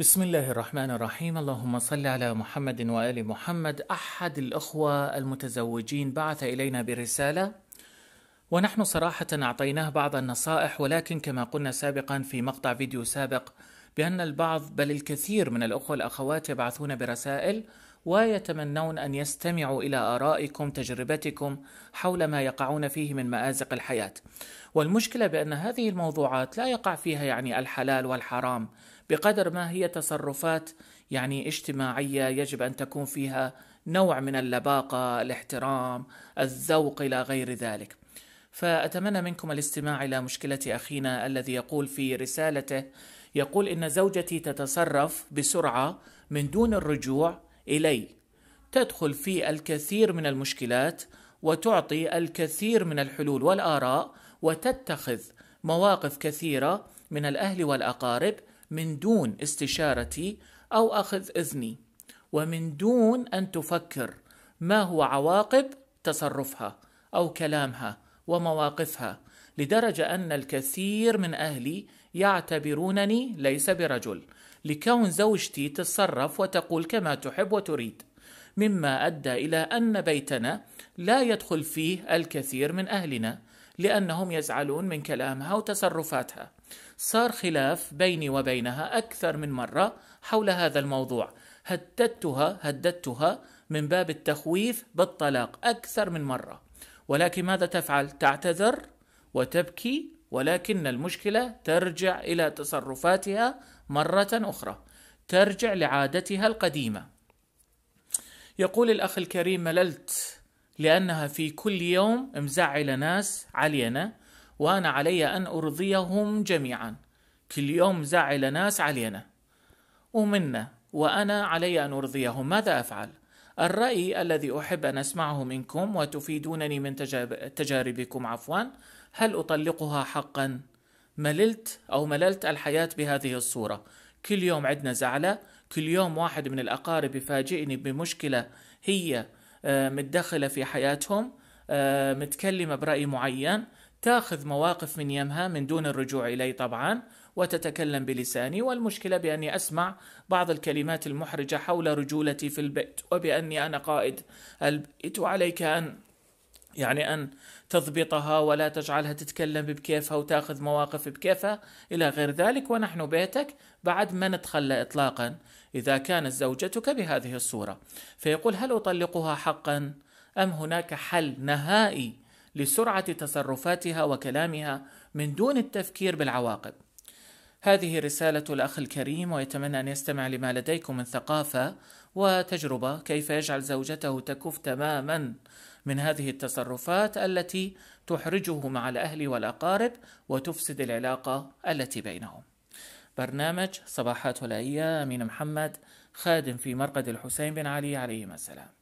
بسم الله الرحمن الرحيم اللهم صل على محمد وآل محمد أحد الأخوة المتزوجين بعث إلينا برسالة ونحن صراحة أعطيناه بعض النصائح ولكن كما قلنا سابقا في مقطع فيديو سابق بأن البعض بل الكثير من الأخوة والأخوات يبعثون برسائل ويتمنون ان يستمعوا الى ارائكم تجربتكم حول ما يقعون فيه من مازق الحياه والمشكله بان هذه الموضوعات لا يقع فيها يعني الحلال والحرام بقدر ما هي تصرفات يعني اجتماعيه يجب ان تكون فيها نوع من اللباقه الاحترام الذوق الى غير ذلك فاتمنى منكم الاستماع الى مشكله اخينا الذي يقول في رسالته يقول ان زوجتي تتصرف بسرعه من دون الرجوع الي تدخل في الكثير من المشكلات وتعطي الكثير من الحلول والاراء وتتخذ مواقف كثيره من الاهل والاقارب من دون استشارتي او اخذ اذني ومن دون ان تفكر ما هو عواقب تصرفها او كلامها ومواقفها لدرجه ان الكثير من اهلي يعتبرونني ليس برجل لكون زوجتي تتصرف وتقول كما تحب وتريد مما ادى الى ان بيتنا لا يدخل فيه الكثير من اهلنا لانهم يزعلون من كلامها وتصرفاتها صار خلاف بيني وبينها اكثر من مره حول هذا الموضوع هددتها هددتها من باب التخويف بالطلاق اكثر من مره ولكن ماذا تفعل تعتذر وتبكي ولكن المشكلة ترجع إلى تصرفاتها مرة أخرى ترجع لعادتها القديمة يقول الأخ الكريم مللت لأنها في كل يوم مزعلة ناس علينا وأنا علي أن أرضيهم جميعا كل يوم مزعلة ناس علينا ومنا وأنا علي أن أرضيهم ماذا أفعل؟ الرأي الذي أحب أن أسمعه منكم وتفيدونني من تجاربكم عفواً هل أطلقها حقا؟ مللت أو مللت الحياة بهذه الصورة كل يوم عندنا زعلة كل يوم واحد من الأقارب يفاجئني بمشكلة هي آه، متدخلة في حياتهم آه، متكلمة برأي معين تاخذ مواقف من يمها من دون الرجوع إلي طبعا وتتكلم بلساني والمشكلة بأني أسمع بعض الكلمات المحرجة حول رجولتي في البيت وبأني أنا قائد البيت وعليك أن يعني أن تضبطها ولا تجعلها تتكلم بكيفها وتاخذ مواقف بكيفها إلى غير ذلك ونحن بيتك بعد ما نتخلى إطلاقا إذا كانت زوجتك بهذه الصورة فيقول هل أطلقها حقا أم هناك حل نهائي لسرعة تصرفاتها وكلامها من دون التفكير بالعواقب هذه رسالة الأخ الكريم ويتمنى أن يستمع لما لديكم من ثقافة وتجربة كيف يجعل زوجته تكف تماما من هذه التصرفات التي تحرجه مع الأهل والأقارب وتفسد العلاقة التي بينهم. برنامج صباحات ولاية أمين محمد خادم في مرقد الحسين بن علي عليهما السلام.